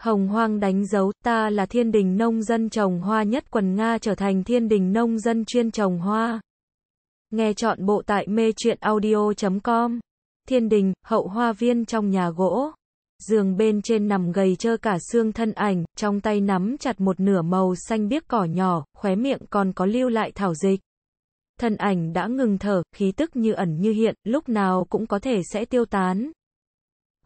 Hồng Hoang đánh dấu, ta là thiên đình nông dân trồng hoa nhất quần Nga trở thành thiên đình nông dân chuyên trồng hoa. Nghe chọn bộ tại mê chuyện audio.com. Thiên đình, hậu hoa viên trong nhà gỗ. Giường bên trên nằm gầy trơ cả xương thân ảnh, trong tay nắm chặt một nửa màu xanh biếc cỏ nhỏ, khóe miệng còn có lưu lại thảo dịch. Thân ảnh đã ngừng thở, khí tức như ẩn như hiện, lúc nào cũng có thể sẽ tiêu tán.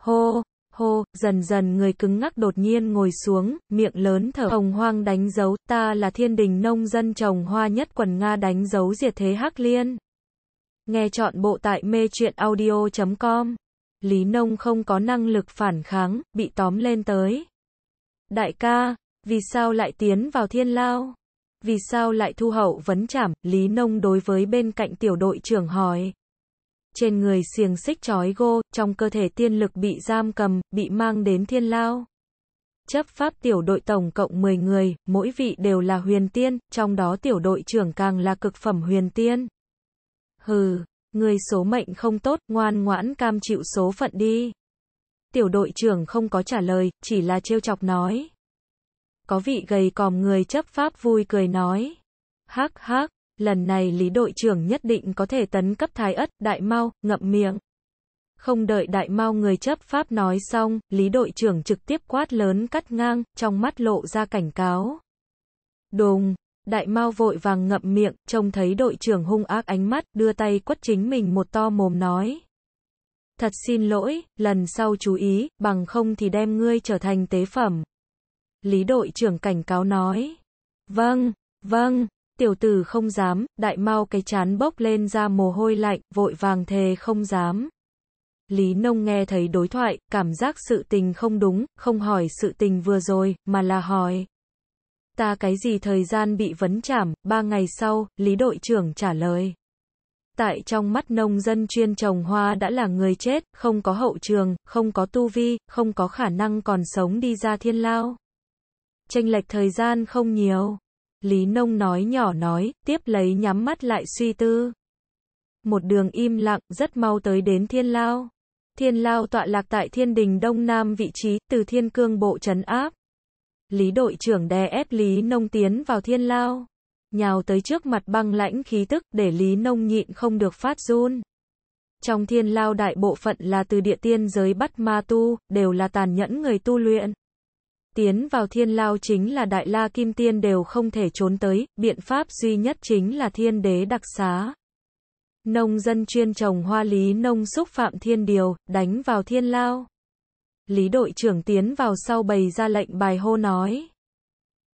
Hô! hô, dần dần người cứng ngắc đột nhiên ngồi xuống, miệng lớn thở hồng hoang đánh dấu, ta là thiên đình nông dân trồng hoa nhất quần Nga đánh dấu diệt thế hắc liên. Nghe chọn bộ tại mê truyện audio.com. Lý Nông không có năng lực phản kháng, bị tóm lên tới. Đại ca, vì sao lại tiến vào thiên lao? Vì sao lại thu hậu vấn trảm? Lý Nông đối với bên cạnh tiểu đội trưởng hỏi trên người xiềng xích trói gô, trong cơ thể tiên lực bị giam cầm, bị mang đến thiên lao. Chấp pháp tiểu đội tổng cộng 10 người, mỗi vị đều là huyền tiên, trong đó tiểu đội trưởng càng là cực phẩm huyền tiên. Hừ, người số mệnh không tốt, ngoan ngoãn cam chịu số phận đi. Tiểu đội trưởng không có trả lời, chỉ là trêu chọc nói. Có vị gầy còm người chấp pháp vui cười nói. Hắc hắc, Lần này Lý đội trưởng nhất định có thể tấn cấp thái ất, đại mau, ngậm miệng. Không đợi đại mau người chấp pháp nói xong, Lý đội trưởng trực tiếp quát lớn cắt ngang, trong mắt lộ ra cảnh cáo. Đùng, đại mau vội vàng ngậm miệng, trông thấy đội trưởng hung ác ánh mắt, đưa tay quất chính mình một to mồm nói. Thật xin lỗi, lần sau chú ý, bằng không thì đem ngươi trở thành tế phẩm. Lý đội trưởng cảnh cáo nói. Vâng, vâng, Tiểu tử không dám, đại mau cái chán bốc lên ra mồ hôi lạnh, vội vàng thề không dám. Lý Nông nghe thấy đối thoại, cảm giác sự tình không đúng, không hỏi sự tình vừa rồi, mà là hỏi. Ta cái gì thời gian bị vấn chảm, ba ngày sau, Lý đội trưởng trả lời. Tại trong mắt nông dân chuyên trồng hoa đã là người chết, không có hậu trường, không có tu vi, không có khả năng còn sống đi ra thiên lao. Tranh lệch thời gian không nhiều. Lý Nông nói nhỏ nói, tiếp lấy nhắm mắt lại suy tư. Một đường im lặng, rất mau tới đến Thiên Lao. Thiên Lao tọa lạc tại Thiên Đình Đông Nam vị trí, từ Thiên Cương Bộ trấn áp. Lý đội trưởng đè ép Lý Nông tiến vào Thiên Lao. Nhào tới trước mặt băng lãnh khí tức, để Lý Nông nhịn không được phát run. Trong Thiên Lao đại bộ phận là từ địa tiên giới bắt ma tu, đều là tàn nhẫn người tu luyện. Tiến vào thiên lao chính là đại la kim tiên đều không thể trốn tới, biện pháp duy nhất chính là thiên đế đặc xá. Nông dân chuyên trồng hoa lý nông xúc phạm thiên điều, đánh vào thiên lao. Lý đội trưởng tiến vào sau bày ra lệnh bài hô nói.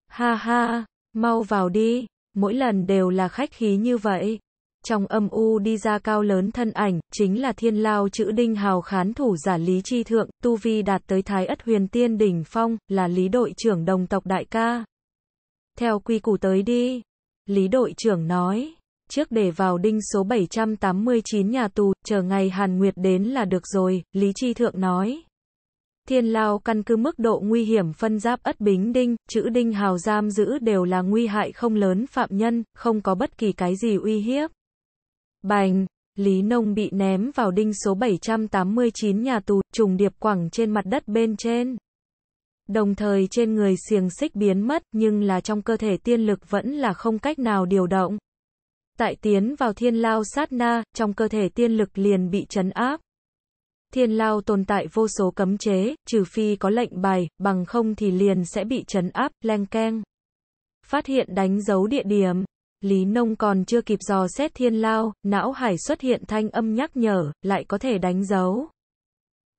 Ha ha, mau vào đi, mỗi lần đều là khách khí như vậy, trong âm u đi ra cao lớn thân ảnh, chính là thiên lao chữ đinh hào khán thủ giả Lý Chi Thượng, tu vi đạt tới thái ất huyền tiên đỉnh phong, là Lý đội trưởng đồng tộc đại ca. Theo quy củ tới đi. Lý đội trưởng nói, trước để vào đinh số 789 nhà tù, chờ ngày Hàn Nguyệt đến là được rồi, Lý Chi Thượng nói. Thiên lao căn cứ mức độ nguy hiểm phân giáp ất bính đinh, chữ đinh hào giam giữ đều là nguy hại không lớn phạm nhân, không có bất kỳ cái gì uy hiếp. Bành! Lý Nông bị ném vào đinh số 789 nhà tù, trùng điệp quẳng trên mặt đất bên trên. Đồng thời trên người xiềng xích biến mất, nhưng là trong cơ thể tiên lực vẫn là không cách nào điều động. Tại tiến vào thiên lao sát na, trong cơ thể tiên lực liền bị chấn áp. Thiên lao tồn tại vô số cấm chế, trừ phi có lệnh bài, bằng không thì liền sẽ bị chấn áp, len keng. Phát hiện đánh dấu địa điểm. Lý Nông còn chưa kịp dò xét thiên lao, não hải xuất hiện thanh âm nhắc nhở, lại có thể đánh dấu.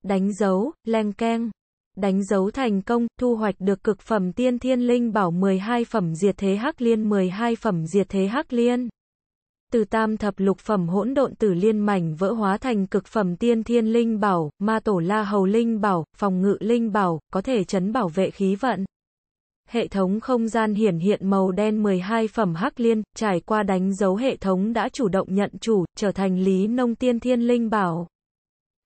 Đánh dấu, leng keng. Đánh dấu thành công, thu hoạch được cực phẩm tiên thiên linh bảo 12 phẩm diệt thế hắc liên 12 phẩm diệt thế hắc liên. Từ tam thập lục phẩm hỗn độn tử liên mảnh vỡ hóa thành cực phẩm tiên thiên linh bảo, ma tổ la hầu linh bảo, phòng ngự linh bảo, có thể chấn bảo vệ khí vận hệ thống không gian hiển hiện màu đen 12 phẩm hắc liên, trải qua đánh dấu hệ thống đã chủ động nhận chủ, trở thành Lý Nông Tiên Thiên Linh Bảo.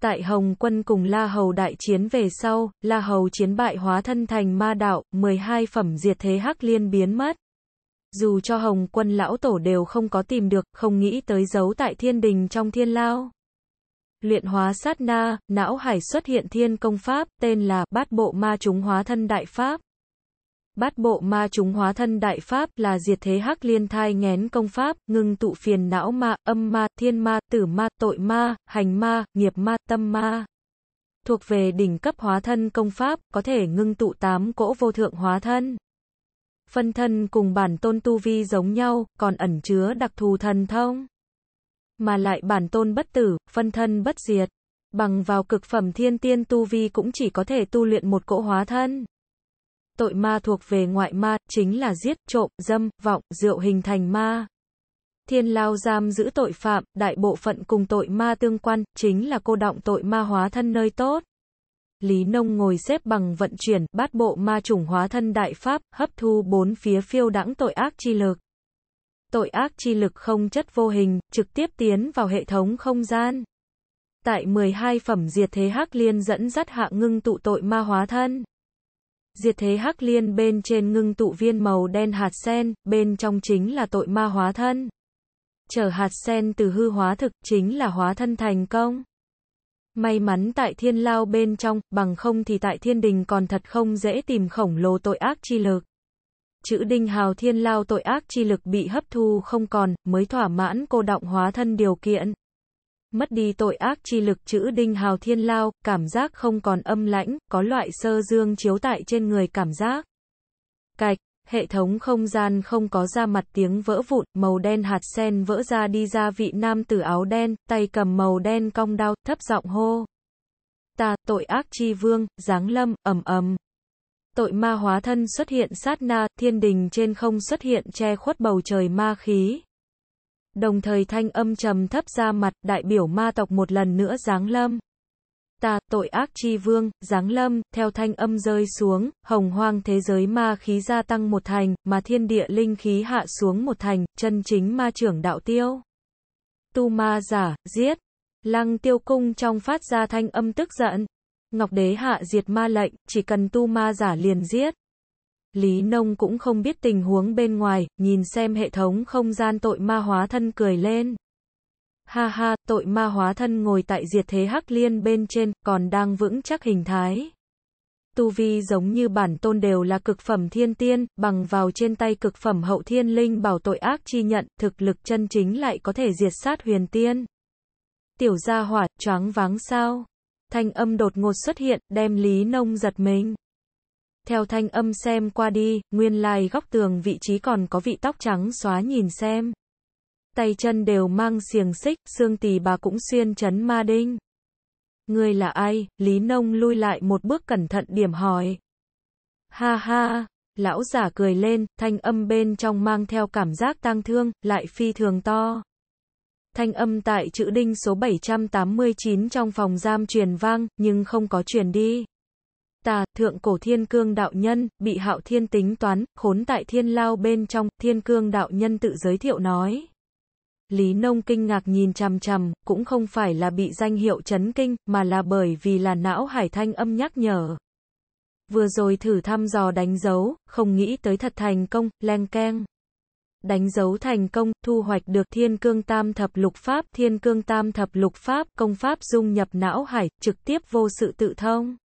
Tại Hồng quân cùng La Hầu đại chiến về sau, La Hầu chiến bại hóa thân thành ma đạo, 12 phẩm diệt thế hắc liên biến mất. Dù cho Hồng quân lão tổ đều không có tìm được, không nghĩ tới dấu tại thiên đình trong thiên lao. Luyện hóa sát na, não hải xuất hiện thiên công pháp, tên là bát bộ ma chúng hóa thân đại pháp. Bát bộ ma chúng hóa thân đại pháp là diệt thế hắc liên thai ngén công pháp, ngưng tụ phiền não ma, âm ma, thiên ma, tử ma, tội ma, hành ma, nghiệp ma, tâm ma. Thuộc về đỉnh cấp hóa thân công pháp, có thể ngưng tụ tám cỗ vô thượng hóa thân. Phân thân cùng bản tôn tu vi giống nhau, còn ẩn chứa đặc thù thần thông. Mà lại bản tôn bất tử, phân thân bất diệt. Bằng vào cực phẩm thiên tiên tu vi cũng chỉ có thể tu luyện một cỗ hóa thân tội ma thuộc về ngoại ma, chính là giết, trộm, dâm, vọng, rượu hình thành ma. Thiên lao giam giữ tội phạm, đại bộ phận cùng tội ma tương quan, chính là cô động tội ma hóa thân nơi tốt. Lý Nông ngồi xếp bằng vận chuyển, bát bộ ma chủng hóa thân đại pháp, hấp thu bốn phía phiêu đẳng tội ác chi lực. Tội ác chi lực không chất vô hình, trực tiếp tiến vào hệ thống không gian. Tại 12 phẩm diệt thế hắc liên dẫn dắt hạ ngưng tụ tội ma hóa thân. Diệt thế hắc liên bên trên ngưng tụ viên màu đen hạt sen, bên trong chính là tội ma hóa thân. Trở hạt sen từ hư hóa thực chính là hóa thân thành công. May mắn tại thiên lao bên trong, bằng không thì tại thiên đình còn thật không dễ tìm khổng lồ tội ác chi lực. Chữ đinh hào thiên lao tội ác chi lực bị hấp thu không còn, mới thỏa mãn cô động hóa thân điều kiện mất đi tội ác chi lực chữ đinh hào thiên lao, cảm giác không còn âm lãnh, có loại sơ dương chiếu tại trên người cảm giác. Cạch, hệ thống không gian không có ra mặt tiếng vỡ vụn, màu đen hạt sen vỡ ra đi ra vị nam tử áo đen, tay cầm màu đen cong đao, thấp giọng hô. Ta, tội ác chi vương, giáng lâm, ầm ầm. Tội ma hóa thân xuất hiện sát na, thiên đình trên không xuất hiện che khuất bầu trời ma khí. Đồng thời thanh âm trầm thấp ra mặt, đại biểu ma tộc một lần nữa giáng lâm. Ta, tội ác chi vương, giáng lâm, theo thanh âm rơi xuống, hồng hoang thế giới ma khí gia tăng một thành, mà thiên địa linh khí hạ xuống một thành, chân chính ma trưởng đạo tiêu. Tu ma giả, giết. Lăng tiêu cung trong phát ra thanh âm tức giận. Ngọc đế hạ diệt ma lệnh, chỉ cần tu ma giả liền giết. Lý Nông cũng không biết tình huống bên ngoài, nhìn xem hệ thống không gian tội ma hóa thân cười lên. Ha ha, tội ma hóa thân ngồi tại diệt thế hắc liên bên trên, còn đang vững chắc hình thái. Tu vi giống như bản tôn đều là cực phẩm thiên tiên, bằng vào trên tay cực phẩm hậu thiên linh bảo tội ác chi nhận, thực lực chân chính lại có thể diệt sát huyền tiên. Tiểu gia hỏa, choáng váng sao? Thanh âm đột ngột xuất hiện, đem Lý Nông giật mình. Theo thanh âm xem qua đi, nguyên lai góc tường vị trí còn có vị tóc trắng xóa nhìn xem. Tay chân đều mang xiềng xích, xương tỳ bà cũng xuyên chấn ma đinh. người là ai? Lý Nông lui lại một bước cẩn thận điểm hỏi. Ha ha, lão giả cười lên, thanh âm bên trong mang theo cảm giác tang thương, lại phi thường to. Thanh âm tại chữ đinh số 789 trong phòng giam truyền vang, nhưng không có truyền đi tà, thượng cổ thiên cương đạo nhân, bị hạo thiên tính toán, khốn tại thiên lao bên trong, thiên cương đạo nhân tự giới thiệu nói. Lý Nông kinh ngạc nhìn chằm chằm, cũng không phải là bị danh hiệu chấn kinh, mà là bởi vì là não hải thanh âm nhắc nhở. Vừa rồi thử thăm dò đánh dấu, không nghĩ tới thật thành công, len keng. Đánh dấu thành công, thu hoạch được thiên cương tam thập lục pháp, thiên cương tam thập lục pháp, công pháp dung nhập não hải, trực tiếp vô sự tự thông.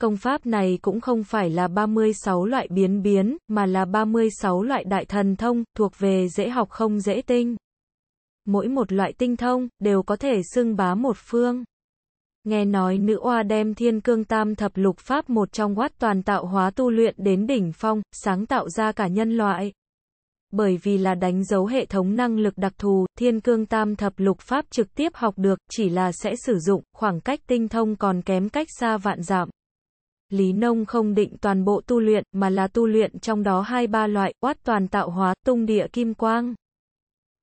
Công pháp này cũng không phải là 36 loại biến biến, mà là 36 loại đại thần thông, thuộc về dễ học không dễ tinh. Mỗi một loại tinh thông, đều có thể xưng bá một phương. Nghe nói nữ oa đem thiên cương tam thập lục pháp một trong quát toàn tạo hóa tu luyện đến đỉnh phong, sáng tạo ra cả nhân loại. Bởi vì là đánh dấu hệ thống năng lực đặc thù, thiên cương tam thập lục pháp trực tiếp học được, chỉ là sẽ sử dụng, khoảng cách tinh thông còn kém cách xa vạn giảm. Lý Nông không định toàn bộ tu luyện, mà là tu luyện trong đó hai ba loại, quát toàn tạo hóa, tung địa kim quang.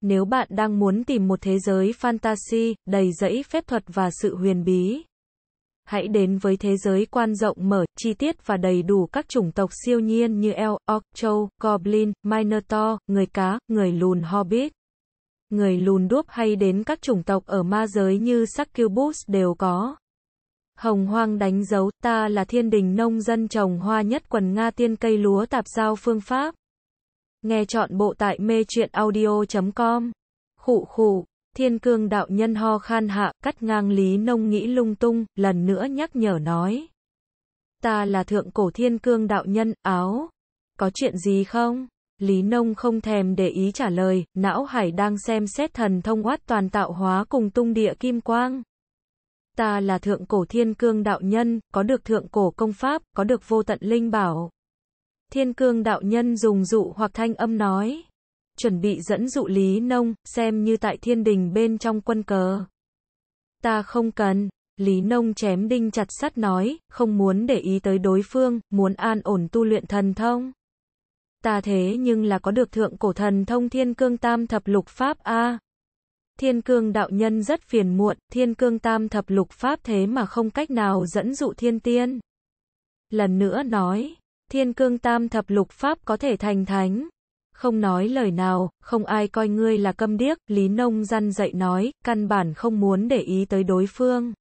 Nếu bạn đang muốn tìm một thế giới fantasy, đầy rẫy phép thuật và sự huyền bí, hãy đến với thế giới quan rộng mở, chi tiết và đầy đủ các chủng tộc siêu nhiên như Elf, Orc, Châu, Goblin, Minotaur, người cá, người lùn Hobbit. Người lùn đuốc hay đến các chủng tộc ở ma giới như Succubus đều có. Hồng hoang đánh dấu, ta là thiên đình nông dân trồng hoa nhất quần Nga tiên cây lúa tạp giao phương pháp. Nghe chọn bộ tại mê truyện audio.com. Khụ khụ, thiên cương đạo nhân ho khan hạ, cắt ngang lý nông nghĩ lung tung, lần nữa nhắc nhở nói. Ta là thượng cổ thiên cương đạo nhân, áo. Có chuyện gì không? Lý Nông không thèm để ý trả lời, não hải đang xem xét thần thông oát toàn tạo hóa cùng tung địa kim quang ta là thượng cổ thiên cương đạo nhân, có được thượng cổ công pháp, có được vô tận linh bảo. Thiên cương đạo nhân dùng dụ hoặc thanh âm nói. Chuẩn bị dẫn dụ Lý Nông, xem như tại thiên đình bên trong quân cờ. Ta không cần. Lý Nông chém đinh chặt sắt nói, không muốn để ý tới đối phương, muốn an ổn tu luyện thần thông. Ta thế nhưng là có được thượng cổ thần thông thiên cương tam thập lục pháp A. Thiên cương đạo nhân rất phiền muộn, thiên cương tam thập lục pháp thế mà không cách nào dẫn dụ thiên tiên. Lần nữa nói, thiên cương tam thập lục pháp có thể thành thánh. Không nói lời nào, không ai coi ngươi là câm điếc, Lý Nông răn dậy nói, căn bản không muốn để ý tới đối phương.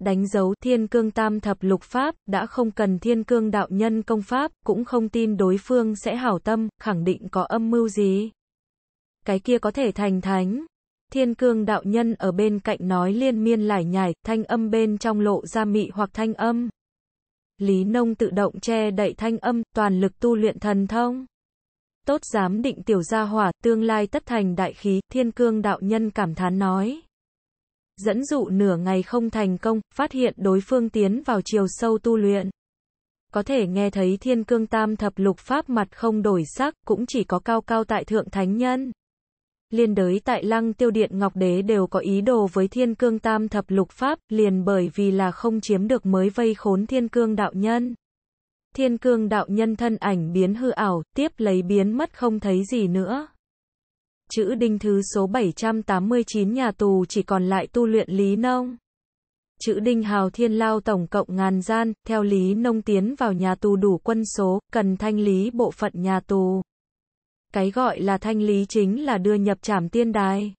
Đánh dấu thiên cương tam thập lục pháp, đã không cần thiên cương đạo nhân công pháp, cũng không tin đối phương sẽ hảo tâm, khẳng định có âm mưu gì. Cái kia có thể thành thánh, Thiên cương đạo nhân ở bên cạnh nói liên miên lải nhải, thanh âm bên trong lộ ra mị hoặc thanh âm. Lý nông tự động che đậy thanh âm, toàn lực tu luyện thần thông. Tốt dám định tiểu gia hỏa, tương lai tất thành đại khí, thiên cương đạo nhân cảm thán nói. Dẫn dụ nửa ngày không thành công, phát hiện đối phương tiến vào chiều sâu tu luyện. Có thể nghe thấy thiên cương tam thập lục pháp mặt không đổi sắc, cũng chỉ có cao cao tại thượng thánh nhân liên đới tại lăng tiêu điện ngọc đế đều có ý đồ với thiên cương tam thập lục pháp, liền bởi vì là không chiếm được mới vây khốn thiên cương đạo nhân. Thiên cương đạo nhân thân ảnh biến hư ảo, tiếp lấy biến mất không thấy gì nữa. Chữ đinh thứ số 789 nhà tù chỉ còn lại tu luyện Lý Nông. Chữ đinh hào thiên lao tổng cộng ngàn gian, theo Lý Nông tiến vào nhà tù đủ quân số, cần thanh lý bộ phận nhà tù. Cái gọi là thanh lý chính là đưa nhập trảm tiên đài.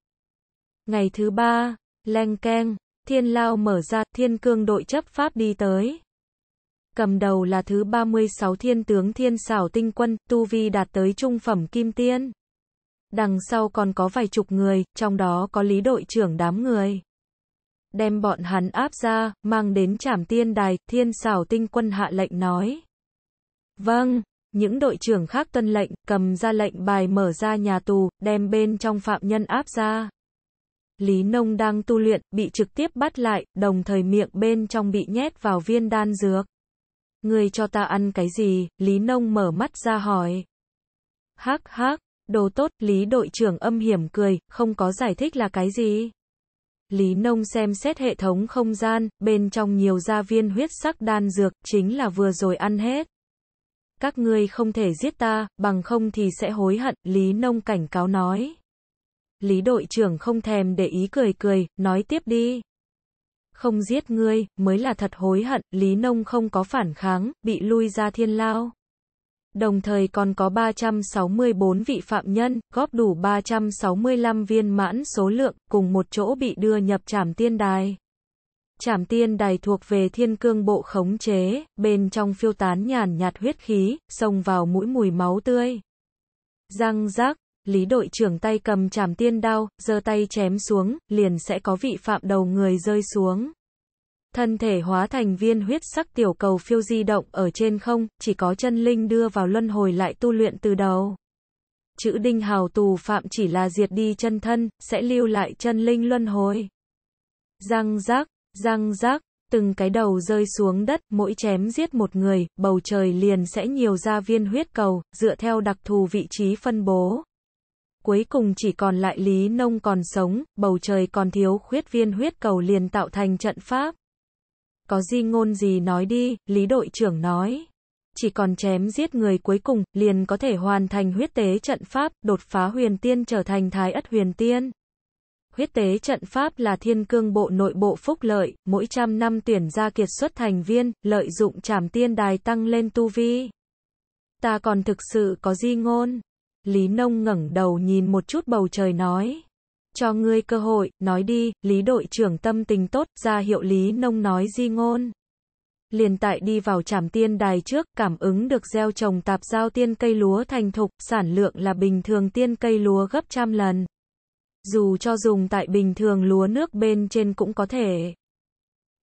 Ngày thứ ba, leng keng, thiên lao mở ra, thiên cương đội chấp pháp đi tới. Cầm đầu là thứ 36 thiên tướng thiên xảo tinh quân, tu vi đạt tới trung phẩm kim tiên. Đằng sau còn có vài chục người, trong đó có lý đội trưởng đám người. Đem bọn hắn áp ra, mang đến trảm tiên đài, thiên xảo tinh quân hạ lệnh nói. Vâng, những đội trưởng khác tuân lệnh, cầm ra lệnh bài mở ra nhà tù, đem bên trong phạm nhân áp ra. Lý Nông đang tu luyện, bị trực tiếp bắt lại, đồng thời miệng bên trong bị nhét vào viên đan dược. Người cho ta ăn cái gì? Lý Nông mở mắt ra hỏi. Hắc hắc, đồ tốt, Lý đội trưởng âm hiểm cười, không có giải thích là cái gì. Lý Nông xem xét hệ thống không gian, bên trong nhiều gia viên huyết sắc đan dược, chính là vừa rồi ăn hết các ngươi không thể giết ta, bằng không thì sẽ hối hận, Lý Nông cảnh cáo nói. Lý đội trưởng không thèm để ý cười cười, nói tiếp đi. Không giết ngươi, mới là thật hối hận, Lý Nông không có phản kháng, bị lui ra thiên lao. Đồng thời còn có 364 vị phạm nhân, góp đủ 365 viên mãn số lượng, cùng một chỗ bị đưa nhập trảm tiên đài. Trảm tiên đài thuộc về thiên cương bộ khống chế, bên trong phiêu tán nhàn nhạt huyết khí, xông vào mũi mùi máu tươi. Răng rác, Lý đội trưởng tay cầm trảm tiên đao, giơ tay chém xuống, liền sẽ có vị phạm đầu người rơi xuống. Thân thể hóa thành viên huyết sắc tiểu cầu phiêu di động ở trên không, chỉ có chân linh đưa vào luân hồi lại tu luyện từ đầu. Chữ đinh hào tù phạm chỉ là diệt đi chân thân, sẽ lưu lại chân linh luân hồi. Răng rác, răng rác, từng cái đầu rơi xuống đất, mỗi chém giết một người, bầu trời liền sẽ nhiều ra viên huyết cầu, dựa theo đặc thù vị trí phân bố. Cuối cùng chỉ còn lại Lý Nông còn sống, bầu trời còn thiếu khuyết viên huyết cầu liền tạo thành trận pháp. Có gì ngôn gì nói đi, Lý đội trưởng nói. Chỉ còn chém giết người cuối cùng, liền có thể hoàn thành huyết tế trận pháp, đột phá huyền tiên trở thành thái ất huyền tiên. Huyết tế trận pháp là thiên cương bộ nội bộ phúc lợi, mỗi trăm năm tuyển ra kiệt xuất thành viên, lợi dụng trảm tiên đài tăng lên tu vi. Ta còn thực sự có di ngôn. Lý Nông ngẩng đầu nhìn một chút bầu trời nói. Cho ngươi cơ hội, nói đi, Lý đội trưởng tâm tình tốt, ra hiệu Lý Nông nói di ngôn. Liền tại đi vào trảm tiên đài trước, cảm ứng được gieo trồng tạp giao tiên cây lúa thành thục, sản lượng là bình thường tiên cây lúa gấp trăm lần. Dù cho dùng tại bình thường lúa nước bên trên cũng có thể.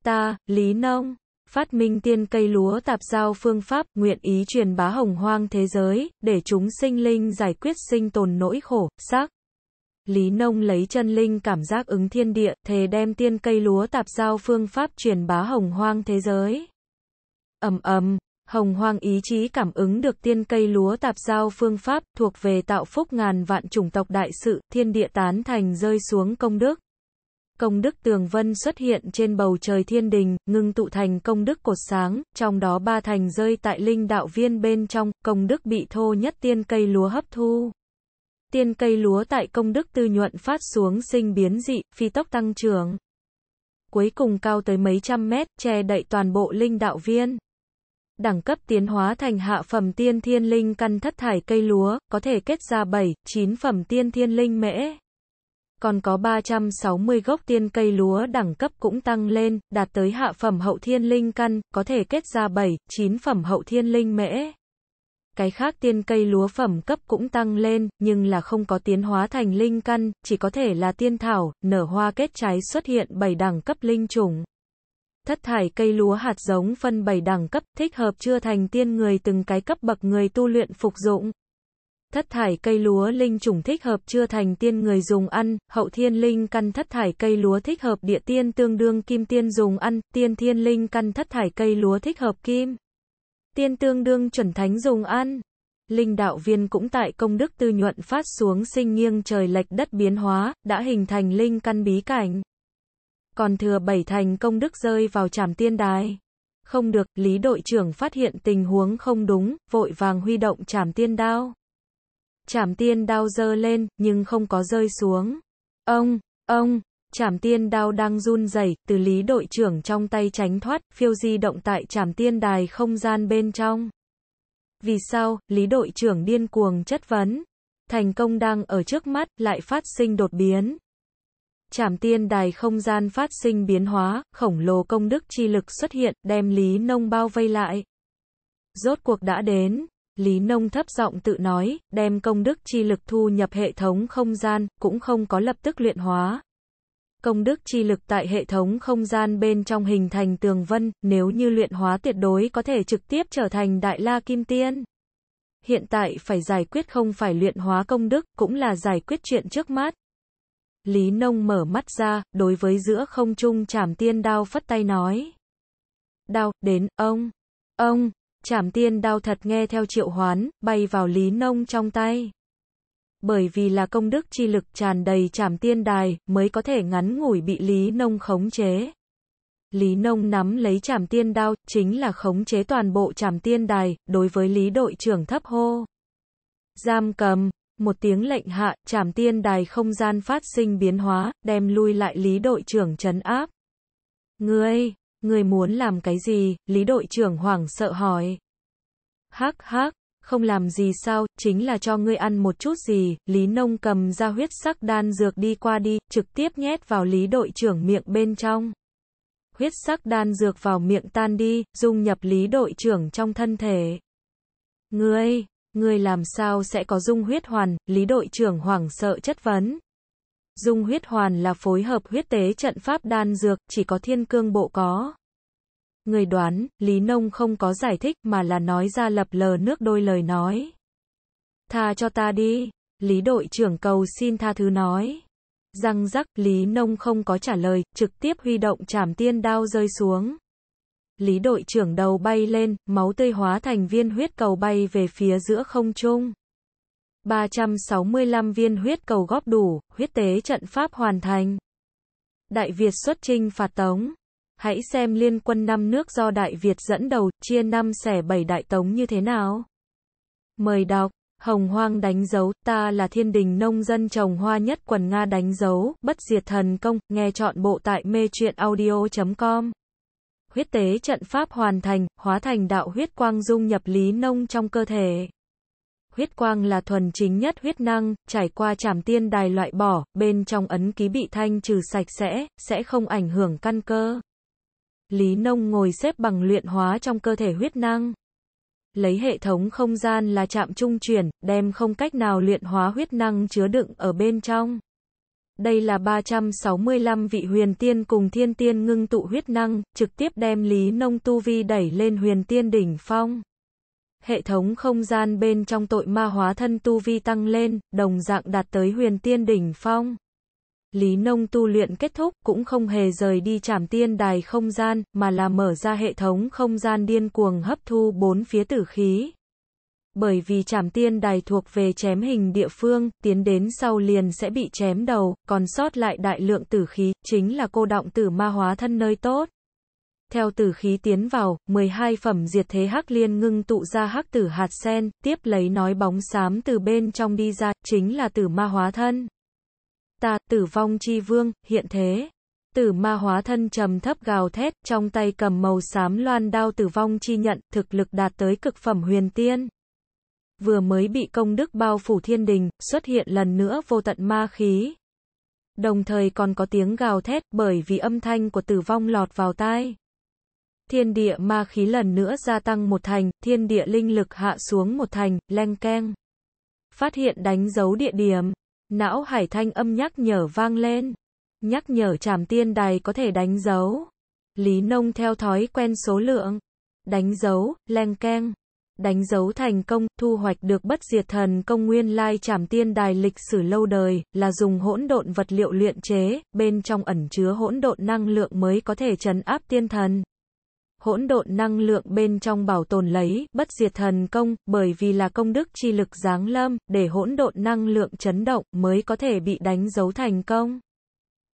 Ta, Lý Nông, phát minh tiên cây lúa tạp giao phương pháp, nguyện ý truyền bá hồng hoang thế giới, để chúng sinh linh giải quyết sinh tồn nỗi khổ, xác. Lý Nông lấy chân linh cảm giác ứng thiên địa, thề đem tiên cây lúa tạp giao phương pháp truyền bá hồng hoang thế giới. Ầm ầm, Hồng hoang ý chí cảm ứng được tiên cây lúa tạp giao phương pháp thuộc về tạo phúc ngàn vạn chủng tộc đại sự, thiên địa tán thành rơi xuống công đức. Công đức tường vân xuất hiện trên bầu trời thiên đình, ngưng tụ thành công đức cột sáng, trong đó ba thành rơi tại linh đạo viên bên trong, công đức bị thô nhất tiên cây lúa hấp thu. Tiên cây lúa tại công đức tư nhuận phát xuống sinh biến dị, phi tốc tăng trưởng. Cuối cùng cao tới mấy trăm mét, che đậy toàn bộ linh đạo viên đẳng cấp tiến hóa thành hạ phẩm tiên thiên linh căn thất thải cây lúa, có thể kết ra 7, 9 phẩm tiên thiên linh mễ. Còn có 360 gốc tiên cây lúa đẳng cấp cũng tăng lên, đạt tới hạ phẩm hậu thiên linh căn, có thể kết ra 7, 9 phẩm hậu thiên linh mễ. Cái khác tiên cây lúa phẩm cấp cũng tăng lên, nhưng là không có tiến hóa thành linh căn, chỉ có thể là tiên thảo, nở hoa kết trái xuất hiện 7 đẳng cấp linh trùng thất thải cây lúa hạt giống phân bảy đẳng cấp, thích hợp chưa thành tiên người từng cái cấp bậc người tu luyện phục dụng. Thất thải cây lúa linh chủng thích hợp chưa thành tiên người dùng ăn, hậu thiên linh căn thất thải cây lúa thích hợp địa tiên tương đương kim tiên dùng ăn, tiên thiên linh căn thất thải cây lúa thích hợp kim. Tiên tương đương chuẩn thánh dùng ăn. Linh đạo viên cũng tại công đức tư nhuận phát xuống sinh nghiêng trời lệch đất biến hóa, đã hình thành linh căn bí cảnh còn thừa bảy thành công đức rơi vào trảm tiên đài. Không được, Lý đội trưởng phát hiện tình huống không đúng, vội vàng huy động trảm tiên đao. Trảm tiên đao dơ lên, nhưng không có rơi xuống. Ông, ông, trảm tiên đao đang run rẩy từ Lý đội trưởng trong tay tránh thoát, phiêu di động tại trảm tiên đài không gian bên trong. Vì sao, Lý đội trưởng điên cuồng chất vấn. Thành công đang ở trước mắt, lại phát sinh đột biến. Trảm tiên đài không gian phát sinh biến hóa, khổng lồ công đức chi lực xuất hiện, đem Lý Nông bao vây lại. Rốt cuộc đã đến, Lý Nông thấp giọng tự nói, đem công đức chi lực thu nhập hệ thống không gian, cũng không có lập tức luyện hóa. Công đức chi lực tại hệ thống không gian bên trong hình thành tường vân, nếu như luyện hóa tuyệt đối có thể trực tiếp trở thành đại la kim tiên. Hiện tại phải giải quyết không phải luyện hóa công đức, cũng là giải quyết chuyện trước mắt. Lý Nông mở mắt ra, đối với giữa không trung chảm tiên đao phất tay nói. Đao, đến, ông, ông, chảm tiên đao thật nghe theo triệu hoán, bay vào Lý Nông trong tay. Bởi vì là công đức chi lực tràn đầy chảm tiên đài, mới có thể ngắn ngủi bị Lý Nông khống chế. Lý Nông nắm lấy chảm tiên đao, chính là khống chế toàn bộ chảm tiên đài, đối với Lý đội trưởng thấp hô. Giam cầm, một tiếng lệnh hạ, trảm tiên đài không gian phát sinh biến hóa, đem lui lại lý đội trưởng trấn áp. Ngươi, ngươi muốn làm cái gì? Lý đội trưởng hoảng sợ hỏi. Hắc hắc, không làm gì sao, chính là cho ngươi ăn một chút gì, Lý Nông cầm ra huyết sắc đan dược đi qua đi, trực tiếp nhét vào Lý đội trưởng miệng bên trong. Huyết sắc đan dược vào miệng tan đi, dung nhập Lý đội trưởng trong thân thể. Ngươi, Người làm sao sẽ có dung huyết hoàn, Lý đội trưởng hoảng sợ chất vấn. Dung huyết hoàn là phối hợp huyết tế trận pháp đan dược, chỉ có thiên cương bộ có. Người đoán, Lý Nông không có giải thích mà là nói ra lập lờ nước đôi lời nói. Tha cho ta đi, Lý đội trưởng cầu xin tha thứ nói. Răng rắc, Lý Nông không có trả lời, trực tiếp huy động trảm tiên đao rơi xuống. Lý đội trưởng đầu bay lên, máu tươi hóa thành viên huyết cầu bay về phía giữa không trung. 365 viên huyết cầu góp đủ, huyết tế trận pháp hoàn thành. Đại Việt xuất trinh phạt Tống. Hãy xem liên quân năm nước do Đại Việt dẫn đầu, chia năm xẻ bảy Đại Tống như thế nào. Mời đọc. Hồng Hoang đánh dấu, ta là thiên đình nông dân trồng hoa nhất quần Nga đánh dấu, bất diệt thần công, nghe chọn bộ tại mê truyện audio.com huyết tế trận pháp hoàn thành, hóa thành đạo huyết quang dung nhập lý nông trong cơ thể. Huyết quang là thuần chính nhất huyết năng, trải qua trảm tiên đài loại bỏ, bên trong ấn ký bị thanh trừ sạch sẽ, sẽ không ảnh hưởng căn cơ. Lý nông ngồi xếp bằng luyện hóa trong cơ thể huyết năng. Lấy hệ thống không gian là chạm trung chuyển, đem không cách nào luyện hóa huyết năng chứa đựng ở bên trong. Đây là 365 vị huyền tiên cùng thiên tiên ngưng tụ huyết năng, trực tiếp đem Lý Nông Tu Vi đẩy lên huyền tiên đỉnh phong. Hệ thống không gian bên trong tội ma hóa thân Tu Vi tăng lên, đồng dạng đạt tới huyền tiên đỉnh phong. Lý Nông tu luyện kết thúc cũng không hề rời đi trảm tiên đài không gian, mà là mở ra hệ thống không gian điên cuồng hấp thu bốn phía tử khí bởi vì trảm tiên đài thuộc về chém hình địa phương, tiến đến sau liền sẽ bị chém đầu, còn sót lại đại lượng tử khí, chính là cô động tử ma hóa thân nơi tốt. Theo tử khí tiến vào, 12 phẩm diệt thế hắc liên ngưng tụ ra hắc tử hạt sen, tiếp lấy nói bóng xám từ bên trong đi ra, chính là tử ma hóa thân. Ta, tử vong chi vương, hiện thế. Tử ma hóa thân trầm thấp gào thét, trong tay cầm màu xám loan đao tử vong chi nhận, thực lực đạt tới cực phẩm huyền tiên vừa mới bị công đức bao phủ thiên đình, xuất hiện lần nữa vô tận ma khí. Đồng thời còn có tiếng gào thét bởi vì âm thanh của tử vong lọt vào tai. Thiên địa ma khí lần nữa gia tăng một thành, thiên địa linh lực hạ xuống một thành, leng keng. Phát hiện đánh dấu địa điểm, não hải thanh âm nhắc nhở vang lên. Nhắc nhở trảm tiên đài có thể đánh dấu. Lý nông theo thói quen số lượng. Đánh dấu, leng keng đánh dấu thành công, thu hoạch được bất diệt thần công nguyên lai trảm tiên đài lịch sử lâu đời, là dùng hỗn độn vật liệu luyện chế, bên trong ẩn chứa hỗn độn năng lượng mới có thể trấn áp tiên thần. Hỗn độn năng lượng bên trong bảo tồn lấy bất diệt thần công, bởi vì là công đức chi lực giáng lâm, để hỗn độn năng lượng chấn động mới có thể bị đánh dấu thành công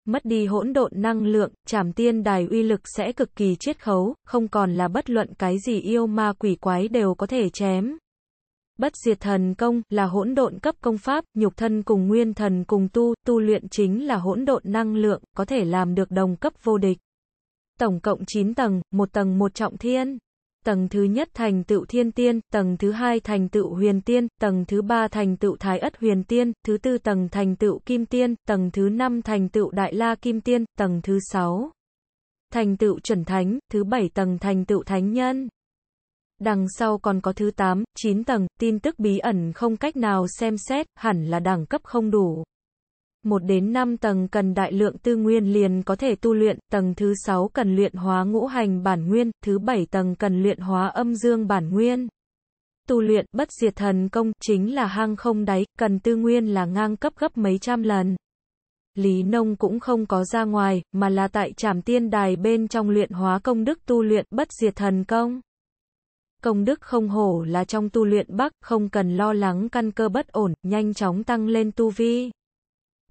mất đi hỗn độn năng lượng, trảm tiên đài uy lực sẽ cực kỳ chiết khấu, không còn là bất luận cái gì yêu ma quỷ quái đều có thể chém. Bất diệt thần công là hỗn độn cấp công pháp, nhục thân cùng nguyên thần cùng tu, tu luyện chính là hỗn độn năng lượng, có thể làm được đồng cấp vô địch. Tổng cộng 9 tầng, một tầng một trọng thiên tầng thứ nhất thành tựu thiên tiên, tầng thứ hai thành tựu huyền tiên, tầng thứ ba thành tựu thái ất huyền tiên, thứ tư tầng thành tựu kim tiên, tầng thứ năm thành tựu đại la kim tiên, tầng thứ sáu thành tựu chuẩn thánh, thứ bảy tầng thành tựu thánh nhân. Đằng sau còn có thứ 8, 9 tầng, tin tức bí ẩn không cách nào xem xét, hẳn là đẳng cấp không đủ. 1 đến 5 tầng cần đại lượng tư nguyên liền có thể tu luyện, tầng thứ 6 cần luyện hóa ngũ hành bản nguyên, thứ 7 tầng cần luyện hóa âm dương bản nguyên. Tu luyện bất diệt thần công chính là hang không đáy, cần tư nguyên là ngang cấp gấp mấy trăm lần. Lý Nông cũng không có ra ngoài, mà là tại trảm tiên đài bên trong luyện hóa công đức tu luyện bất diệt thần công. Công đức không hổ là trong tu luyện bắc, không cần lo lắng căn cơ bất ổn, nhanh chóng tăng lên tu vi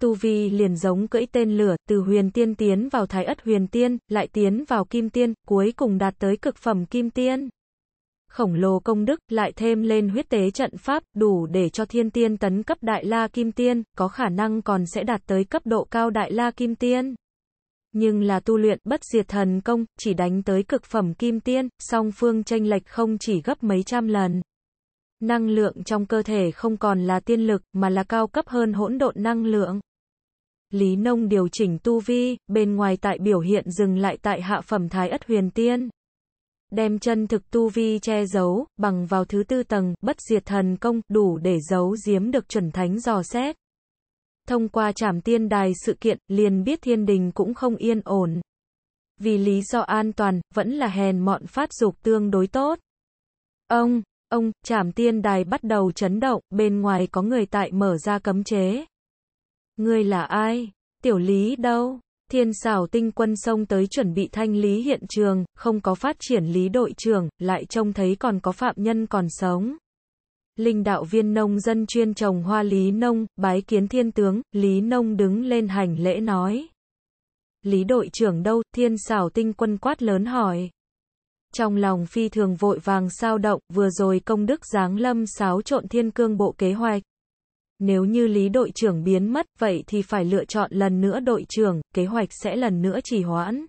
tu vi liền giống cưỡi tên lửa, từ huyền tiên tiến vào thái ất huyền tiên, lại tiến vào kim tiên, cuối cùng đạt tới cực phẩm kim tiên. Khổng lồ công đức, lại thêm lên huyết tế trận pháp, đủ để cho thiên tiên tấn cấp đại la kim tiên, có khả năng còn sẽ đạt tới cấp độ cao đại la kim tiên. Nhưng là tu luyện bất diệt thần công, chỉ đánh tới cực phẩm kim tiên, song phương tranh lệch không chỉ gấp mấy trăm lần. Năng lượng trong cơ thể không còn là tiên lực, mà là cao cấp hơn hỗn độn năng lượng. Lý Nông điều chỉnh tu vi, bên ngoài tại biểu hiện dừng lại tại hạ phẩm thái ất huyền tiên. Đem chân thực tu vi che giấu, bằng vào thứ tư tầng, bất diệt thần công, đủ để giấu giếm được chuẩn thánh dò xét. Thông qua trảm tiên đài sự kiện, liền biết thiên đình cũng không yên ổn. Vì lý do an toàn, vẫn là hèn mọn phát dục tương đối tốt. Ông, ông, trảm tiên đài bắt đầu chấn động, bên ngoài có người tại mở ra cấm chế. Ngươi là ai? Tiểu lý đâu? Thiên xảo tinh quân xông tới chuẩn bị thanh lý hiện trường, không có phát triển lý đội trưởng, lại trông thấy còn có phạm nhân còn sống. Linh đạo viên nông dân chuyên trồng hoa Lý Nông, bái kiến thiên tướng, Lý Nông đứng lên hành lễ nói. Lý đội trưởng đâu, thiên xảo tinh quân quát lớn hỏi. Trong lòng phi thường vội vàng sao động, vừa rồi công đức giáng lâm xáo trộn thiên cương bộ kế hoạch. Nếu như Lý đội trưởng biến mất, vậy thì phải lựa chọn lần nữa đội trưởng, kế hoạch sẽ lần nữa trì hoãn.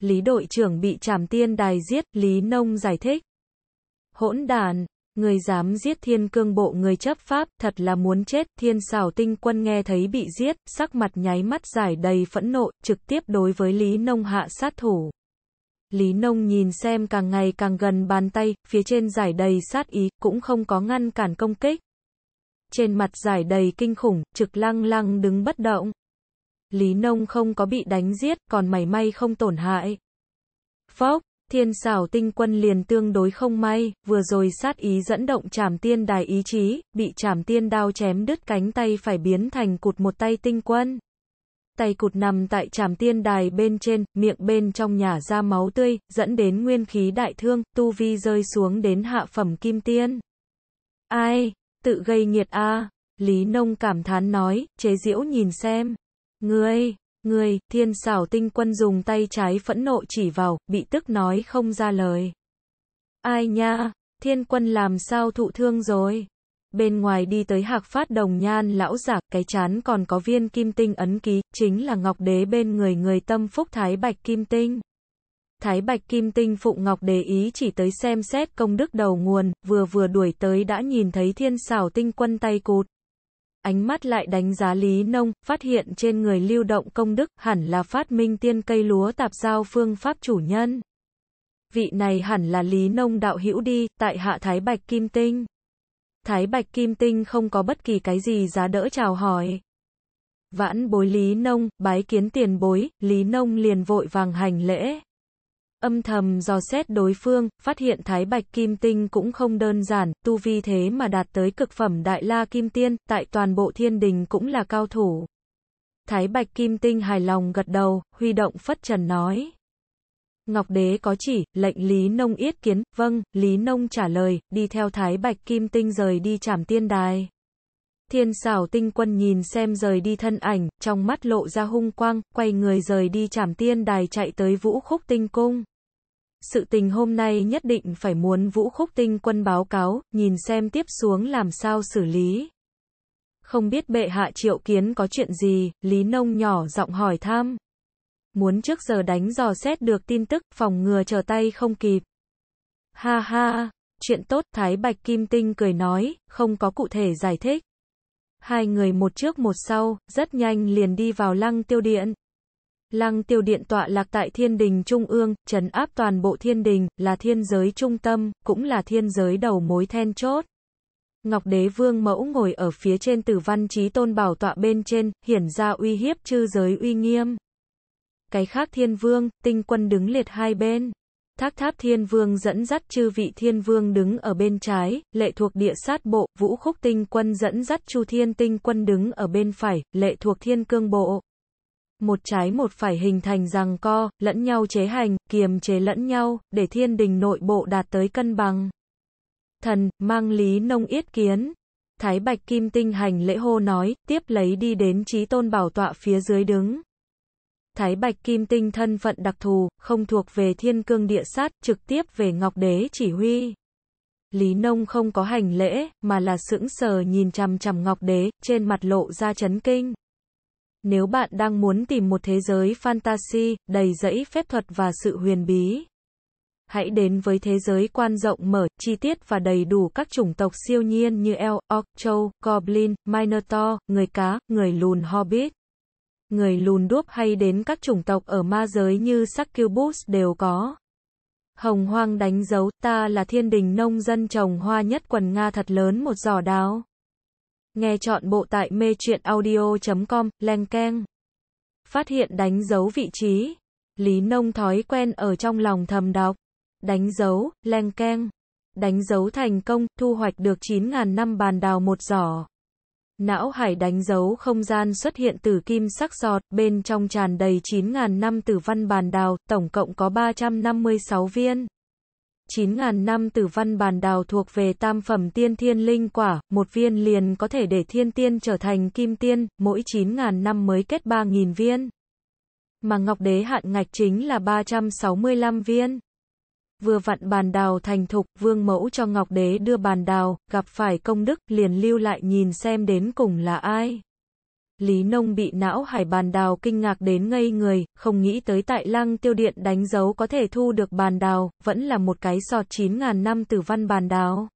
Lý đội trưởng bị trảm tiên đài giết, Lý Nông giải thích. Hỗn đàn, người dám giết thiên cương bộ người chấp pháp, thật là muốn chết, thiên xào tinh quân nghe thấy bị giết, sắc mặt nháy mắt giải đầy phẫn nộ, trực tiếp đối với Lý Nông hạ sát thủ. Lý Nông nhìn xem càng ngày càng gần bàn tay, phía trên giải đầy sát ý, cũng không có ngăn cản công kích, trên mặt giải đầy kinh khủng, trực lăng lăng đứng bất động. Lý Nông không có bị đánh giết, còn mảy may không tổn hại. Phốc, thiên xảo tinh quân liền tương đối không may, vừa rồi sát ý dẫn động trảm tiên đài ý chí, bị trảm tiên đao chém đứt cánh tay phải biến thành cụt một tay tinh quân. Tay cụt nằm tại trảm tiên đài bên trên, miệng bên trong nhà ra máu tươi, dẫn đến nguyên khí đại thương, tu vi rơi xuống đến hạ phẩm kim tiên. Ai? tự gây nghiệt a Lý Nông cảm thán nói, chế diễu nhìn xem. Ngươi, ngươi, thiên xảo tinh quân dùng tay trái phẫn nộ chỉ vào, bị tức nói không ra lời. Ai nha, thiên quân làm sao thụ thương rồi. Bên ngoài đi tới hạc phát đồng nhan lão giả, cái chán còn có viên kim tinh ấn ký, chính là ngọc đế bên người người tâm phúc thái bạch kim tinh. Thái Bạch Kim Tinh Phụng Ngọc để ý chỉ tới xem xét công đức đầu nguồn, vừa vừa đuổi tới đã nhìn thấy thiên xảo tinh quân tay cụt. Ánh mắt lại đánh giá Lý Nông, phát hiện trên người lưu động công đức, hẳn là phát minh tiên cây lúa tạp giao phương pháp chủ nhân. Vị này hẳn là Lý Nông đạo hữu đi, tại hạ Thái Bạch Kim Tinh. Thái Bạch Kim Tinh không có bất kỳ cái gì giá đỡ chào hỏi. Vãn bối Lý Nông, bái kiến tiền bối, Lý Nông liền vội vàng hành lễ âm thầm dò xét đối phương, phát hiện Thái Bạch Kim Tinh cũng không đơn giản, tu vi thế mà đạt tới cực phẩm Đại La Kim Tiên, tại toàn bộ thiên đình cũng là cao thủ. Thái Bạch Kim Tinh hài lòng gật đầu, huy động phất trần nói. Ngọc Đế có chỉ, lệnh Lý Nông yết kiến, vâng, Lý Nông trả lời, đi theo Thái Bạch Kim Tinh rời đi trảm tiên đài. Thiên xảo tinh quân nhìn xem rời đi thân ảnh, trong mắt lộ ra hung quang, quay người rời đi trảm tiên đài chạy tới vũ khúc tinh cung sự tình hôm nay nhất định phải muốn Vũ Khúc Tinh quân báo cáo, nhìn xem tiếp xuống làm sao xử lý. Không biết bệ hạ triệu kiến có chuyện gì, Lý Nông nhỏ giọng hỏi thăm. Muốn trước giờ đánh dò xét được tin tức, phòng ngừa chờ tay không kịp. Ha ha, chuyện tốt, Thái Bạch Kim Tinh cười nói, không có cụ thể giải thích. Hai người một trước một sau, rất nhanh liền đi vào lăng tiêu điện. Lăng tiêu điện tọa lạc tại thiên đình trung ương, trấn áp toàn bộ thiên đình, là thiên giới trung tâm, cũng là thiên giới đầu mối then chốt. Ngọc đế vương mẫu ngồi ở phía trên tử văn trí tôn bảo tọa bên trên, hiển ra uy hiếp chư giới uy nghiêm. Cái khác thiên vương, tinh quân đứng liệt hai bên. Thác tháp thiên vương dẫn dắt chư vị thiên vương đứng ở bên trái, lệ thuộc địa sát bộ, vũ khúc tinh quân dẫn dắt chu thiên tinh quân đứng ở bên phải, lệ thuộc thiên cương bộ một trái một phải hình thành rằng co, lẫn nhau chế hành, kiềm chế lẫn nhau, để thiên đình nội bộ đạt tới cân bằng. Thần, mang lý nông yết kiến. Thái Bạch Kim Tinh hành lễ hô nói, tiếp lấy đi đến trí tôn bảo tọa phía dưới đứng. Thái Bạch Kim Tinh thân phận đặc thù, không thuộc về thiên cương địa sát, trực tiếp về Ngọc Đế chỉ huy. Lý Nông không có hành lễ, mà là sững sờ nhìn chằm chằm Ngọc Đế, trên mặt lộ ra chấn kinh. Nếu bạn đang muốn tìm một thế giới fantasy, đầy rẫy phép thuật và sự huyền bí, hãy đến với thế giới quan rộng mở, chi tiết và đầy đủ các chủng tộc siêu nhiên như Elf, Orc, Châu, Goblin, Minotaur, người cá, người lùn Hobbit, người lùn đuốc hay đến các chủng tộc ở ma giới như Succubus đều có. Hồng Hoang đánh dấu ta là thiên đình nông dân trồng hoa nhất quần Nga thật lớn một giỏ đào. Nghe chọn bộ tại mê chuyện audio.com, len keng. Phát hiện đánh dấu vị trí. Lý Nông thói quen ở trong lòng thầm đọc. Đánh dấu, len keng. Đánh dấu thành công, thu hoạch được 9.000 năm bàn đào một giỏ. Não hải đánh dấu không gian xuất hiện từ kim sắc giọt, bên trong tràn đầy 9.000 năm tử văn bàn đào, tổng cộng có 356 viên. 9.000 năm tử văn bàn đào thuộc về tam phẩm tiên thiên linh quả, một viên liền có thể để thiên tiên trở thành kim tiên, mỗi 9.000 năm mới kết 3.000 viên. Mà ngọc đế hạn ngạch chính là 365 viên. Vừa vặn bàn đào thành thục, vương mẫu cho ngọc đế đưa bàn đào, gặp phải công đức, liền lưu lại nhìn xem đến cùng là ai. Lý Nông bị não hải bàn đào kinh ngạc đến ngây người, không nghĩ tới tại lăng tiêu điện đánh dấu có thể thu được bàn đào, vẫn là một cái sọt 9.000 năm tử văn bàn đào.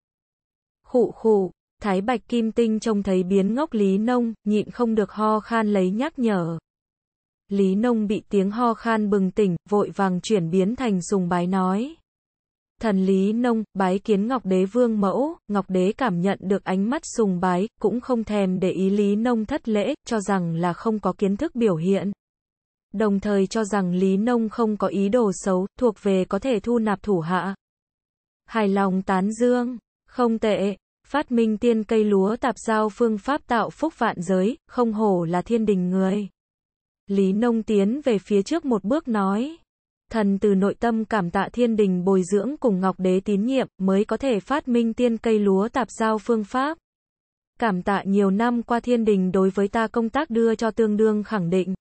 Khụ khụ, Thái Bạch Kim Tinh trông thấy biến ngốc Lý Nông, nhịn không được ho khan lấy nhắc nhở. Lý Nông bị tiếng ho khan bừng tỉnh, vội vàng chuyển biến thành sùng bái nói. Thần Lý Nông, bái kiến Ngọc Đế Vương Mẫu, Ngọc Đế cảm nhận được ánh mắt sùng bái, cũng không thèm để ý Lý Nông thất lễ, cho rằng là không có kiến thức biểu hiện. Đồng thời cho rằng Lý Nông không có ý đồ xấu, thuộc về có thể thu nạp thủ hạ. Hài lòng tán dương, không tệ, phát minh tiên cây lúa tạp giao phương pháp tạo phúc vạn giới, không hổ là thiên đình người. Lý Nông tiến về phía trước một bước nói thần từ nội tâm cảm tạ thiên đình bồi dưỡng cùng ngọc đế tín nhiệm mới có thể phát minh tiên cây lúa tạp giao phương pháp. Cảm tạ nhiều năm qua thiên đình đối với ta công tác đưa cho tương đương khẳng định.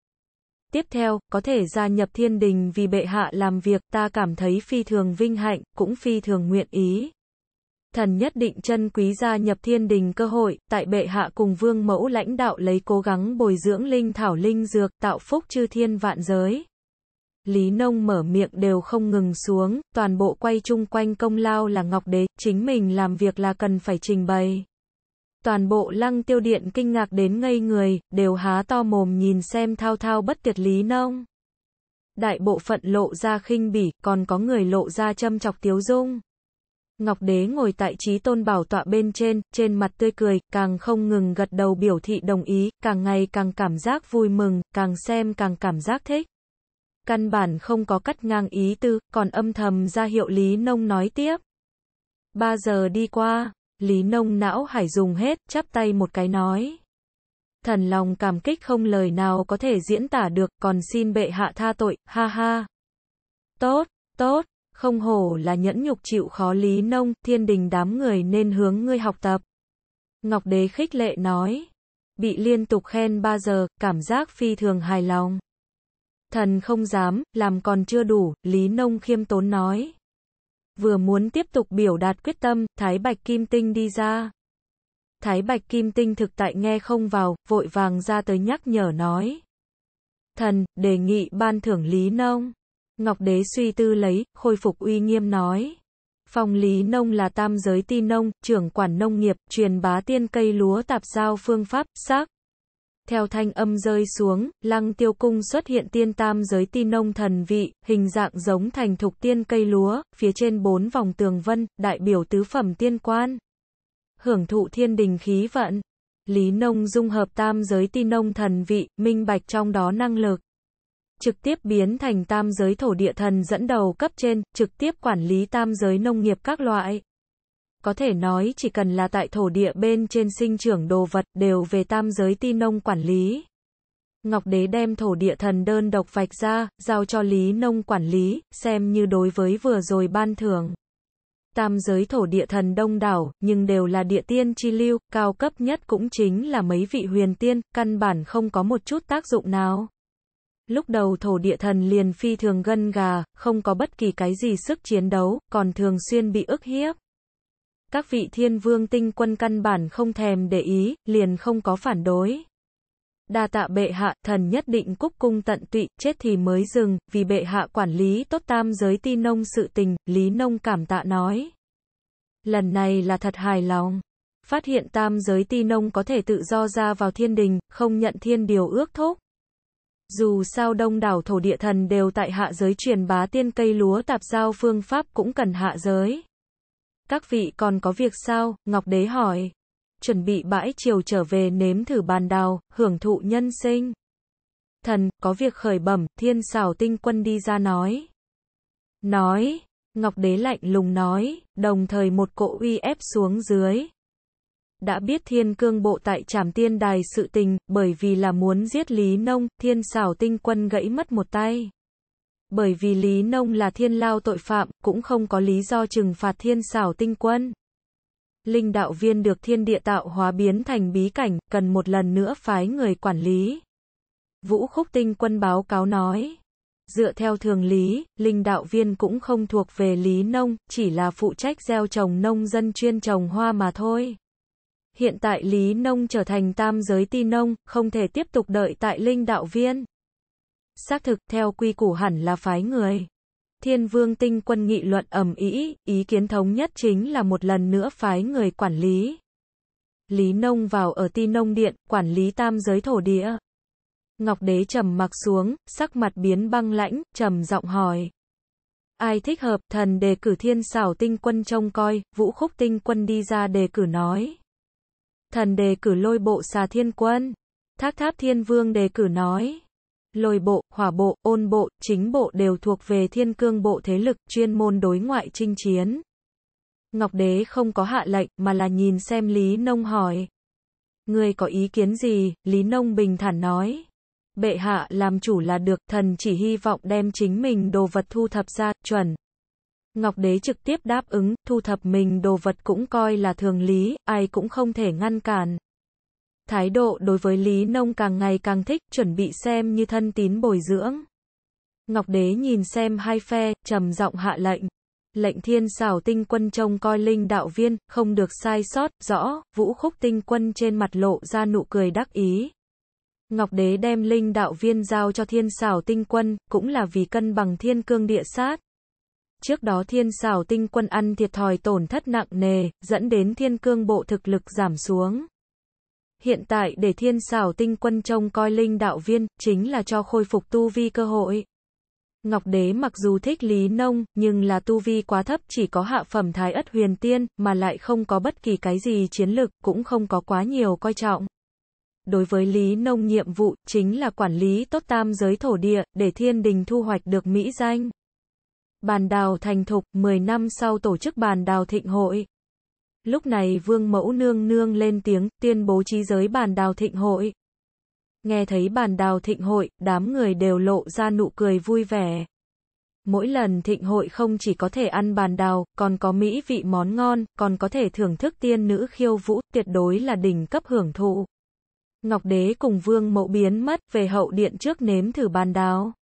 Tiếp theo, có thể gia nhập thiên đình vì bệ hạ làm việc ta cảm thấy phi thường vinh hạnh, cũng phi thường nguyện ý. Thần nhất định chân quý gia nhập thiên đình cơ hội, tại bệ hạ cùng vương mẫu lãnh đạo lấy cố gắng bồi dưỡng linh thảo linh dược, tạo phúc chư thiên vạn giới. Lý Nông mở miệng đều không ngừng xuống, toàn bộ quay chung quanh công lao là Ngọc Đế, chính mình làm việc là cần phải trình bày. Toàn bộ lăng tiêu điện kinh ngạc đến ngây người, đều há to mồm nhìn xem thao thao bất tiệt Lý Nông. Đại bộ phận lộ ra khinh bỉ, còn có người lộ ra châm chọc tiếu dung. Ngọc Đế ngồi tại trí tôn bảo tọa bên trên, trên mặt tươi cười, càng không ngừng gật đầu biểu thị đồng ý, càng ngày càng cảm giác vui mừng, càng xem càng cảm giác thích căn bản không có cắt ngang ý tư, còn âm thầm ra hiệu Lý Nông nói tiếp. Ba giờ đi qua, Lý Nông não hải dùng hết, chắp tay một cái nói. Thần lòng cảm kích không lời nào có thể diễn tả được, còn xin bệ hạ tha tội, ha ha. Tốt, tốt, không hổ là nhẫn nhục chịu khó Lý Nông, thiên đình đám người nên hướng ngươi học tập. Ngọc Đế khích lệ nói. Bị liên tục khen 3 giờ, cảm giác phi thường hài lòng. Thần không dám, làm còn chưa đủ, Lý Nông khiêm tốn nói. Vừa muốn tiếp tục biểu đạt quyết tâm, Thái Bạch Kim Tinh đi ra. Thái Bạch Kim Tinh thực tại nghe không vào, vội vàng ra tới nhắc nhở nói. Thần, đề nghị ban thưởng Lý Nông. Ngọc Đế suy tư lấy, khôi phục uy nghiêm nói. Phòng Lý Nông là tam giới ti nông, trưởng quản nông nghiệp, truyền bá tiên cây lúa tạp giao phương pháp, xác, theo thanh âm rơi xuống, lăng tiêu cung xuất hiện tiên tam giới ti nông thần vị, hình dạng giống thành thục tiên cây lúa, phía trên bốn vòng tường vân, đại biểu tứ phẩm tiên quan. Hưởng thụ thiên đình khí vận. Lý nông dung hợp tam giới ti nông thần vị, minh bạch trong đó năng lực. Trực tiếp biến thành tam giới thổ địa thần dẫn đầu cấp trên, trực tiếp quản lý tam giới nông nghiệp các loại. Có thể nói chỉ cần là tại thổ địa bên trên sinh trưởng đồ vật đều về tam giới ti nông quản lý. Ngọc Đế đem thổ địa thần đơn độc vạch ra, giao cho Lý Nông quản lý, xem như đối với vừa rồi ban thường Tam giới thổ địa thần đông đảo, nhưng đều là địa tiên chi lưu, cao cấp nhất cũng chính là mấy vị huyền tiên, căn bản không có một chút tác dụng nào. Lúc đầu thổ địa thần liền phi thường gân gà, không có bất kỳ cái gì sức chiến đấu, còn thường xuyên bị ức hiếp các vị thiên vương tinh quân căn bản không thèm để ý, liền không có phản đối. Đa tạ bệ hạ, thần nhất định cúc cung tận tụy, chết thì mới dừng, vì bệ hạ quản lý tốt tam giới ti nông sự tình, Lý Nông cảm tạ nói. Lần này là thật hài lòng. Phát hiện tam giới ti nông có thể tự do ra vào thiên đình, không nhận thiên điều ước thúc. Dù sao đông đảo thổ địa thần đều tại hạ giới truyền bá tiên cây lúa tạp giao phương pháp cũng cần hạ giới. Các vị còn có việc sao? Ngọc Đế hỏi. Chuẩn bị bãi chiều trở về nếm thử bàn đào, hưởng thụ nhân sinh. Thần, có việc khởi bẩm, thiên xảo tinh quân đi ra nói. Nói, Ngọc Đế lạnh lùng nói, đồng thời một cỗ uy ép xuống dưới. Đã biết thiên cương bộ tại trảm tiên đài sự tình, bởi vì là muốn giết Lý Nông, thiên xảo tinh quân gãy mất một tay. Bởi vì Lý Nông là thiên lao tội phạm, cũng không có lý do trừng phạt thiên xảo tinh quân. Linh đạo viên được thiên địa tạo hóa biến thành bí cảnh, cần một lần nữa phái người quản lý. Vũ Khúc Tinh quân báo cáo nói. Dựa theo thường lý, linh đạo viên cũng không thuộc về lý nông, chỉ là phụ trách gieo trồng nông dân chuyên trồng hoa mà thôi. Hiện tại lý nông trở thành tam giới ti nông, không thể tiếp tục đợi tại linh đạo viên. Xác thực, theo quy củ hẳn là phái người. Thiên vương tinh quân nghị luận ẩm ý, ý kiến thống nhất chính là một lần nữa phái người quản lý. Lý Nông vào ở ti nông điện, quản lý tam giới thổ địa. Ngọc đế trầm mặc xuống, sắc mặt biến băng lãnh, trầm giọng hỏi. Ai thích hợp, thần đề cử thiên xảo tinh quân trông coi, vũ khúc tinh quân đi ra đề cử nói. Thần đề cử lôi bộ xà thiên quân. Thác tháp thiên vương đề cử nói lôi bộ, hỏa bộ, ôn bộ, chính bộ đều thuộc về thiên cương bộ thế lực chuyên môn đối ngoại chinh chiến. Ngọc Đế không có hạ lệnh mà là nhìn xem Lý Nông hỏi. Người có ý kiến gì? Lý Nông bình thản nói. Bệ hạ làm chủ là được, thần chỉ hy vọng đem chính mình đồ vật thu thập ra, chuẩn. Ngọc Đế trực tiếp đáp ứng, thu thập mình đồ vật cũng coi là thường lý, ai cũng không thể ngăn cản thái độ đối với Lý Nông càng ngày càng thích, chuẩn bị xem như thân tín bồi dưỡng. Ngọc Đế nhìn xem hai phe, trầm giọng hạ lệnh. Lệnh thiên xảo tinh quân trông coi linh đạo viên, không được sai sót, rõ, vũ khúc tinh quân trên mặt lộ ra nụ cười đắc ý. Ngọc Đế đem linh đạo viên giao cho thiên xảo tinh quân, cũng là vì cân bằng thiên cương địa sát. Trước đó thiên xảo tinh quân ăn thiệt thòi tổn thất nặng nề, dẫn đến thiên cương bộ thực lực giảm xuống. Hiện tại để thiên xảo tinh quân trông coi linh đạo viên, chính là cho khôi phục tu vi cơ hội. Ngọc Đế mặc dù thích Lý Nông, nhưng là tu vi quá thấp chỉ có hạ phẩm thái ất huyền tiên, mà lại không có bất kỳ cái gì chiến lực, cũng không có quá nhiều coi trọng. Đối với Lý Nông nhiệm vụ, chính là quản lý tốt tam giới thổ địa, để thiên đình thu hoạch được mỹ danh. Bàn đào thành thục, 10 năm sau tổ chức bàn đào thịnh hội. Lúc này vương mẫu nương nương lên tiếng, tuyên bố trí giới bàn đào thịnh hội. Nghe thấy bàn đào thịnh hội, đám người đều lộ ra nụ cười vui vẻ. Mỗi lần thịnh hội không chỉ có thể ăn bàn đào, còn có mỹ vị món ngon, còn có thể thưởng thức tiên nữ khiêu vũ, tuyệt đối là đỉnh cấp hưởng thụ. Ngọc Đế cùng Vương mẫu biến mất, về hậu điện trước nếm thử bàn đào.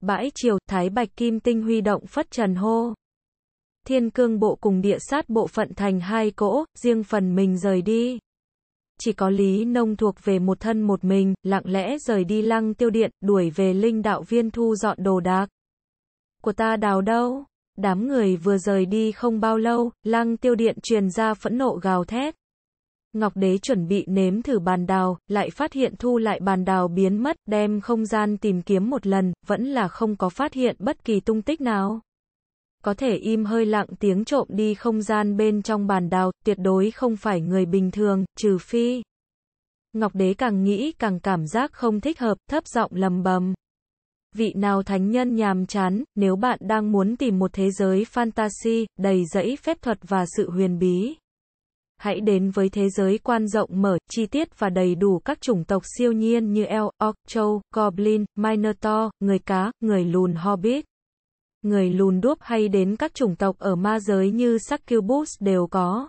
Bãi chiều, Thái Bạch Kim Tinh huy động phất trần hô thiên cương bộ cùng địa sát bộ phận thành hai cỗ, riêng phần mình rời đi. Chỉ có Lý Nông thuộc về một thân một mình, lặng lẽ rời đi lăng tiêu điện, đuổi về linh đạo viên thu dọn đồ đạc. Của ta đào đâu? Đám người vừa rời đi không bao lâu, lăng tiêu điện truyền ra phẫn nộ gào thét. Ngọc đế chuẩn bị nếm thử bàn đào, lại phát hiện thu lại bàn đào biến mất, đem không gian tìm kiếm một lần, vẫn là không có phát hiện bất kỳ tung tích nào có thể im hơi lặng tiếng trộm đi không gian bên trong bàn đào, tuyệt đối không phải người bình thường, trừ phi. Ngọc đế càng nghĩ càng cảm giác không thích hợp, thấp giọng lầm bầm. Vị nào thánh nhân nhàm chán, nếu bạn đang muốn tìm một thế giới fantasy, đầy rẫy phép thuật và sự huyền bí. Hãy đến với thế giới quan rộng mở, chi tiết và đầy đủ các chủng tộc siêu nhiên như Elk, Orc, Châu, Goblin, Minotaur, người cá, người lùn Hobbit người lùn đúp hay đến các chủng tộc ở ma giới như Succubus đều có.